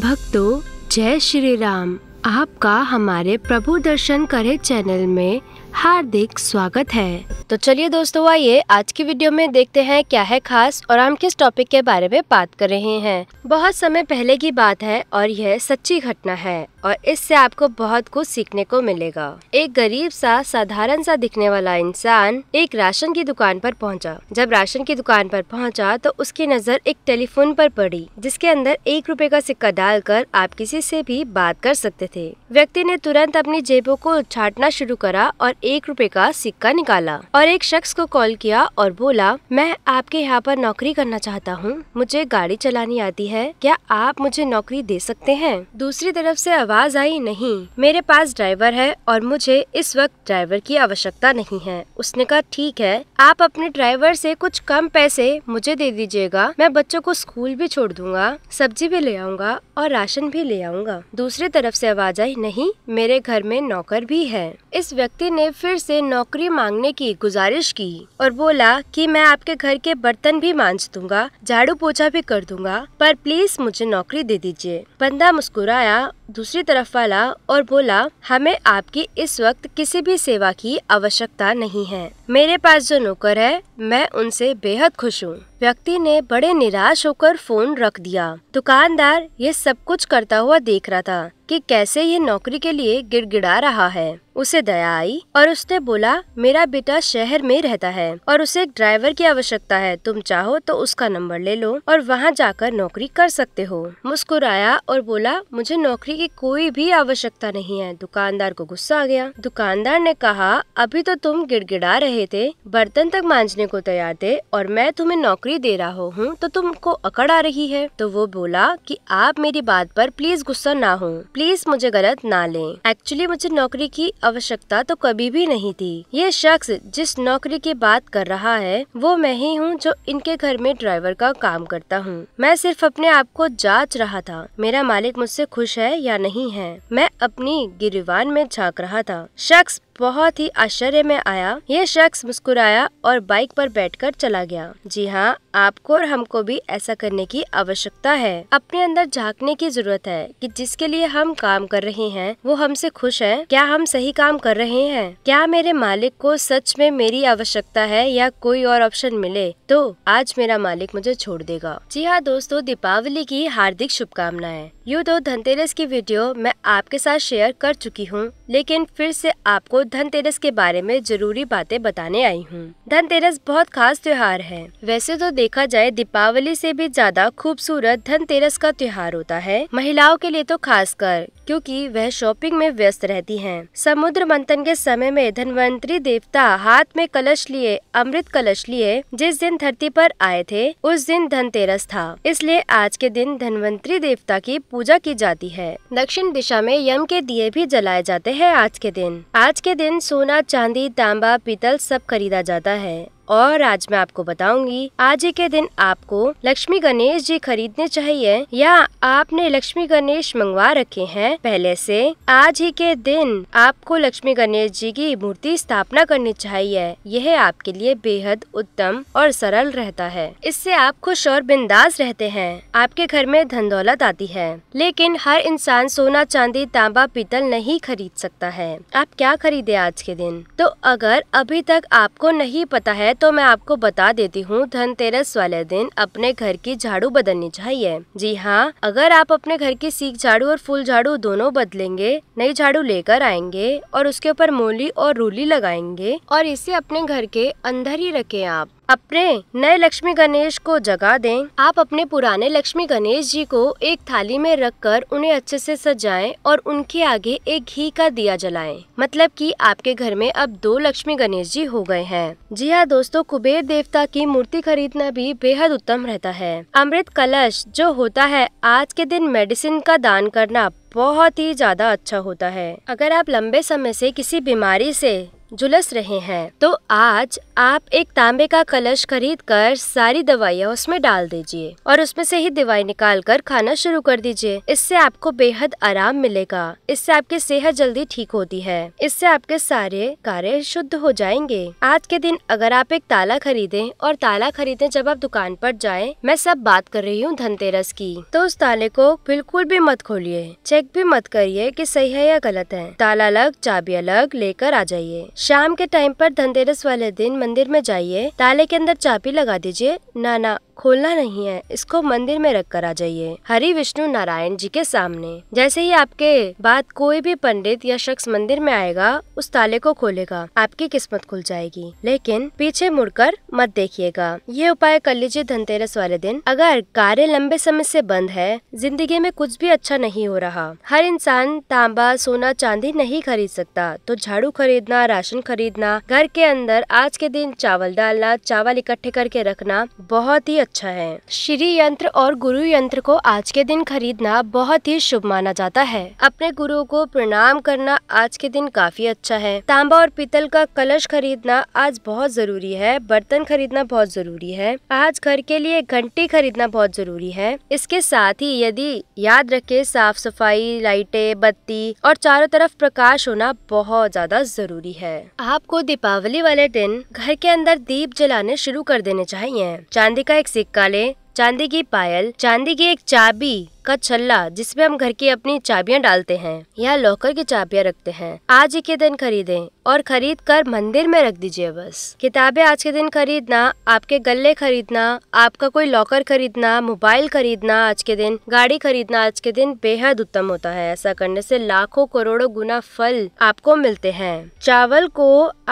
भक्तों जय श्री राम आपका हमारे प्रभु दर्शन करे चैनल में हार्दिक स्वागत है तो चलिए दोस्तों आइए आज की वीडियो में देखते हैं क्या है खास और हम किस टॉपिक के बारे में बात कर रहे हैं बहुत समय पहले की बात है और यह सच्ची घटना है और इससे आपको बहुत कुछ सीखने को मिलेगा एक गरीब सा साधारण सा दिखने वाला इंसान एक राशन की दुकान पर पहुंचा। जब राशन की दुकान पर पहुंचा तो उसकी नज़र एक टेलीफोन पर पड़ी जिसके अंदर एक रुपए का सिक्का डालकर आप किसी से भी बात कर सकते थे व्यक्ति ने तुरंत अपनी जेबों को छाटना शुरू करा और एक रुपए का सिक्का निकाला और एक शख्स को कॉल किया और बोला मैं आपके यहाँ पर नौकरी करना चाहता हूँ मुझे गाड़ी चलानी आती है क्या आप मुझे नौकरी दे सकते हैं दूसरी तरफ ऐसी आवाज़ आई नहीं मेरे पास ड्राइवर है और मुझे इस वक्त ड्राइवर की आवश्यकता नहीं है उसने कहा ठीक है आप अपने ड्राइवर से कुछ कम पैसे मुझे दे दीजिएगा मैं बच्चों को स्कूल भी छोड़ दूंगा सब्जी भी ले आऊंगा और राशन भी ले आऊंगा दूसरी तरफ से आवाज़ आई नहीं मेरे घर में नौकर भी है इस व्यक्ति ने फिर से नौकरी मांगने की गुजारिश की और बोला कि मैं आपके घर के बर्तन भी मांझ दूंगा झाड़ू पोछा भी कर दूंगा पर प्लीज मुझे नौकरी दे दीजिए बंदा मुस्कुराया दूसरी तरफ वाला और बोला हमें आपकी इस वक्त किसी भी सेवा की आवश्यकता नहीं है मेरे पास जो नौकर है मैं उनसे बेहद खुश हूँ व्यक्ति ने बड़े निराश होकर फोन रख दिया दुकानदार ये सब कुछ करता हुआ देख रहा था कि कैसे ये नौकरी के लिए गिड़गिड़ा रहा है उसे दया आई और उसने बोला मेरा बेटा शहर में रहता है और उसे एक ड्राइवर की आवश्यकता है तुम चाहो तो उसका नंबर ले लो और वहाँ जाकर नौकरी कर सकते हो मुस्कुराया और बोला मुझे नौकरी की कोई भी आवश्यकता नहीं है दुकानदार को गुस्सा आ गया दुकानदार ने कहा अभी तो तुम गिड़गिड़ा रहे थे बर्तन तक मांझने को तैयार थे और मैं तुम्हें नौकरी नौकरी दे रहा हूँ तो तुमको अकड़ आ रही है तो वो बोला कि आप मेरी बात पर प्लीज गुस्सा ना हो प्लीज मुझे गलत ना लें एक्चुअली मुझे नौकरी की आवश्यकता तो कभी भी नहीं थी ये शख्स जिस नौकरी की बात कर रहा है वो मैं ही हूँ जो इनके घर में ड्राइवर का काम करता हूँ मैं सिर्फ अपने आप को जांच रहा था मेरा मालिक मुझसे खुश है या नहीं है मैं अपनी गिरिवान में झाँक रहा था शख्स बहुत ही आश्चर्य में आया ये शख्स मुस्कुराया और बाइक पर बैठकर चला गया जी हाँ आपको और हमको भी ऐसा करने की आवश्यकता है अपने अंदर झांकने की जरूरत है कि जिसके लिए हम काम कर रहे हैं वो हमसे खुश है क्या हम सही काम कर रहे हैं क्या मेरे मालिक को सच में मेरी आवश्यकता है या कोई और ऑप्शन मिले तो आज मेरा मालिक मुझे छोड़ देगा जी हाँ दोस्तों दीपावली की हार्दिक शुभकामनाएं यूँ तो धनतेरस की वीडियो मैं आपके साथ शेयर कर चुकी हूँ लेकिन फिर से आपको धनतेरस के बारे में जरूरी बातें बताने आई हूँ धनतेरस बहुत खास त्योहार है वैसे तो देखा जाए दीपावली से भी ज्यादा खूबसूरत धनतेरस का त्योहार होता है महिलाओं के लिए तो खासकर क्योंकि वह शॉपिंग में व्यस्त रहती हैं। समुद्र मंथन के समय में धनवंतरी देवता हाथ में कलश लिए अमृत कलश लिए जिस दिन धरती पर आए थे उस दिन धनतेरस था इसलिए आज के दिन धनवंतरी देवता की पूजा की जाती है दक्षिण दिशा में यम के दिए भी जलाए जाते हैं आज के दिन आज के दिन सोना चांदी तांबा पीतल सब खरीदा जाता है और आज मैं आपको बताऊंगी आज के दिन आपको लक्ष्मी गणेश जी खरीदने चाहिए या आपने लक्ष्मी गणेश मंगवा रखे हैं पहले से आज ही के दिन आपको लक्ष्मी गणेश जी की मूर्ति स्थापना करनी चाहिए यह आपके लिए बेहद उत्तम और सरल रहता है इससे आप खुश और बिंदास रहते हैं आपके घर में धन दौलत आती है लेकिन हर इंसान सोना चांदी तांबा पीतल नहीं खरीद सकता है आप क्या खरीदे आज के दिन तो अगर अभी तक आपको नहीं पता है तो मैं आपको बता देती हूँ धनतेरस वाले दिन अपने घर की झाड़ू बदलनी चाहिए जी हाँ अगर आप अपने घर की सीख झाड़ू और फूल झाड़ू दोनों बदलेंगे नई झाड़ू लेकर आएंगे और उसके ऊपर मूली और रूली लगाएंगे और इसे अपने घर के अंदर ही रखें आप अपने नए लक्ष्मी गणेश को जगा दें आप अपने पुराने लक्ष्मी गणेश जी को एक थाली में रखकर उन्हें अच्छे से सजाएं और उनके आगे एक घी का दिया जलाएं मतलब कि आपके घर में अब दो लक्ष्मी गणेश जी हो गए हैं जी हाँ दोस्तों कुबेर देवता की मूर्ति खरीदना भी बेहद उत्तम रहता है अमृत कलश जो होता है आज के दिन मेडिसिन का दान करना बहुत ही ज्यादा अच्छा होता है अगर आप लंबे समय से किसी बीमारी से झुलस रहे हैं तो आज आप एक तांबे का कलश खरीद कर सारी दवाइयाँ उसमें डाल दीजिए और उसमें से ही दवाई निकाल कर खाना शुरू कर दीजिए इससे आपको बेहद आराम मिलेगा इससे आपकी सेहत जल्दी ठीक होती है इससे आपके सारे कार्य शुद्ध हो जाएंगे आज के दिन अगर आप एक ताला खरीदें और ताला खरीदे जब आप दुकान पर जाए मैं सब बात कर रही हूँ धनतेरस की तो उस ताले को बिल्कुल भी मत खोलिए चेक भी मत करिए कि सही है या गलत है ताला अलग चाबी अलग लेकर आ जाइए शाम के टाइम पर धनतेरस वाले दिन मंदिर में जाइए ताले के अंदर चाबी लगा दीजिए ना ना खोलना नहीं है इसको मंदिर में रख कर आ जाइए हरि विष्णु नारायण जी के सामने जैसे ही आपके बाद कोई भी पंडित या शख्स मंदिर में आएगा उस ताले को खोलेगा आपकी किस्मत खुल जाएगी लेकिन पीछे मुड़कर मत देखिएगा ये उपाय कर लीजिए धनतेरस वाले दिन अगर कार्य लंबे समय से बंद है जिंदगी में कुछ भी अच्छा नहीं हो रहा हर इंसान तांबा सोना चांदी नहीं खरीद सकता तो झाड़ू खरीदना राशन खरीदना घर के अंदर आज के दिन चावल डालना चावल इकट्ठे करके रखना बहुत ही अच्छा अच्छा है श्री यंत्र और गुरु यंत्र को आज के दिन खरीदना बहुत ही शुभ माना जाता है अपने गुरु को प्रणाम करना आज के दिन काफी अच्छा है तांबा और पीतल का कलश खरीदना आज बहुत जरूरी है बर्तन खरीदना बहुत जरूरी है आज घर के लिए घंटी खरीदना बहुत जरूरी है इसके साथ ही यदि याद रखे साफ सफाई लाइटें बत्ती और चारों तरफ प्रकाश होना बहुत ज्यादा जरूरी है आपको दीपावली वाले दिन घर के अंदर दीप जलाने शुरू कर देने चाहिए चांदी का एक सिक्का लें चांदी की पायल चांदी की एक चाबी का छल्ला जिसमें हम घर की अपनी चाबियां डालते हैं या लॉकर की चाबियां रखते हैं आज ही के दिन खरीदें और खरीद कर मंदिर में रख दीजिए बस किताबें आज के दिन खरीदना आपके गले खरीदना आपका कोई लॉकर खरीदना मोबाइल खरीदना आज के दिन गाड़ी खरीदना आज के दिन बेहद उत्तम होता है ऐसा करने से लाखों करोड़ों गुना फल आपको मिलते हैं चावल को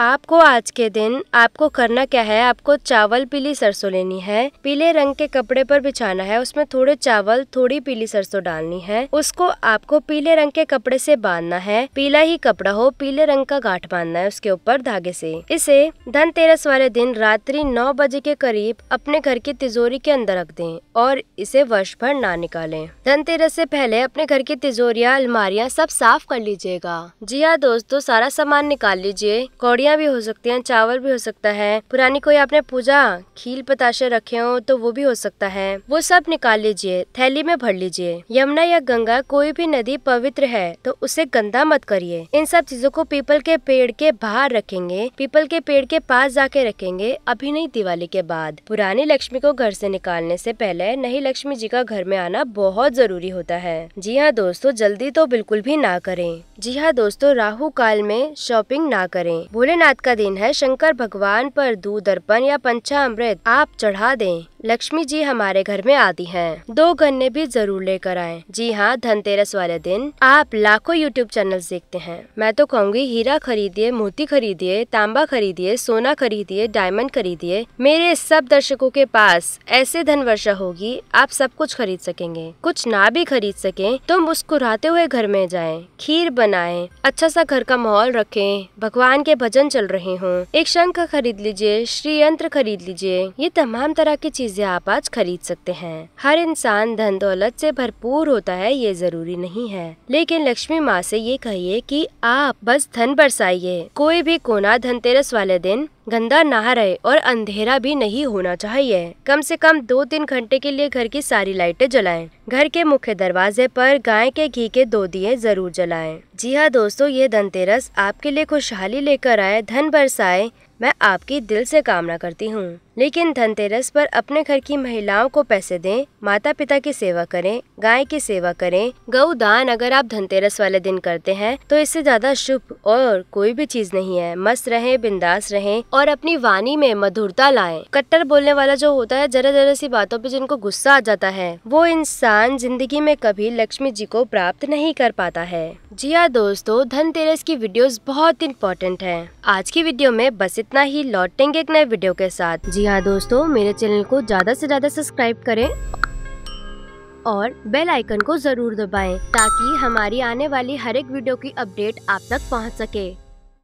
आपको आज के दिन आपको करना क्या है आपको चावल पीली सरसों लेनी है पीले रंग के कपड़े पर बिछाना है उसमें थोड़े चावल थोड़ी पीली सरसों डालनी है उसको आपको पीले रंग के कपड़े से बांधना है पीला ही कपड़ा हो पीले रंग का गांठ बांधना है उसके ऊपर धागे से इसे धनतेरस वाले दिन रात्रि नौ बजे के करीब अपने घर की तिजोरी के अंदर रख दें और इसे वर्ष भर ना निकालें धनतेरस से पहले अपने घर की तिजोरिया अलमारियाँ सब साफ कर लीजिएगा जी हाँ दोस्तों सारा सामान निकाल लीजिए कौड़िया भी हो सकती है चावल भी हो सकता है पुरानी कोई आपने पूजा खील पताशे रखे हो तो वो भी हो सकता है वो सब निकाल लीजिए थैली में भर लीजिए लीजिए यमुना या गंगा कोई भी नदी पवित्र है तो उसे गंदा मत करिए इन सब चीजों को पीपल के पेड़ के बाहर रखेंगे पीपल के पेड़ के पास जाके रखेंगे अभी नहीं दिवाली के बाद पुरानी लक्ष्मी को घर से निकालने से पहले नई लक्ष्मी जी का घर में आना बहुत जरूरी होता है जी हाँ दोस्तों जल्दी तो बिल्कुल भी ना करें जी हाँ दोस्तों राहु काल में शॉपिंग ना करें भोलेनाथ का दिन है शंकर भगवान पर दूध अर्पण या पंचा अमृत आप चढ़ा दें लक्ष्मी जी हमारे घर में आती हैं। दो गन्ने भी जरूर जरूर लेकर आए जी हाँ धनतेरस वाले दिन आप लाखों यूट्यूब चैनल देखते हैं मैं तो कहूँगी हीरा खरीदिए मोती खरीदिए तांबा खरीदिए सोना खरीदिए डायमंड खरीदिए मेरे सब दर्शकों के पास ऐसे धन वर्षा होगी आप सब कुछ खरीद सकेंगे कुछ ना भी खरीद सके तो मुस्कुराते हुए घर में जाए खीर बनाए अच्छा सा घर का माहौल रखे भगवान के भजन चल रहे हो एक शंख खरीद लीजिए श्री यंत्र खरीद लीजिए ये तमाम तरह की चीजें आप आज खरीद सकते हैं हर इंसान धन दौलत से से भरपूर होता है ये जरूरी नहीं है लेकिन लक्ष्मी माँ से ये कहिए कि आप बस धन बरसाइए कोई भी कोना धनतेरस वाले दिन गंदा ना रहे और अंधेरा भी नहीं होना चाहिए कम से कम दो तीन घंटे के लिए घर की सारी लाइटें जलाएं। घर के मुख्य दरवाजे पर गाय के घी के दो दिए जरूर जलाएं। जी हाँ दोस्तों ये धनतेरस आपके लिए खुशहाली लेकर आए धन बरसाए मैं आपकी दिल से कामना करती हूँ लेकिन धनतेरस पर अपने घर की महिलाओं को पैसे दें माता पिता की सेवा करें गाय की सेवा करें गऊ दान अगर आप धनतेरस वाले दिन करते हैं तो इससे ज्यादा शुभ और कोई भी चीज नहीं है मस्त रहें बिंदास रहें और अपनी वाणी में मधुरता लाएं कट्टर बोलने वाला जो होता है जरा जरा सी बातों पर जिनको गुस्सा आ जाता है वो इंसान जिंदगी में कभी लक्ष्मी जी को प्राप्त नहीं कर पाता है जी हाँ दोस्तों धनतेरस की वीडियो बहुत इंपॉर्टेंट है आज की वीडियो में बस इतना ही लौटेंगे एक नए वीडियो के साथ जी हाँ दोस्तों मेरे चैनल को ज्यादा से ज्यादा सब्सक्राइब करें और बेल आइकन को जरूर दबाएं ताकि हमारी आने वाली हर एक वीडियो की अपडेट आप तक पहुंच सके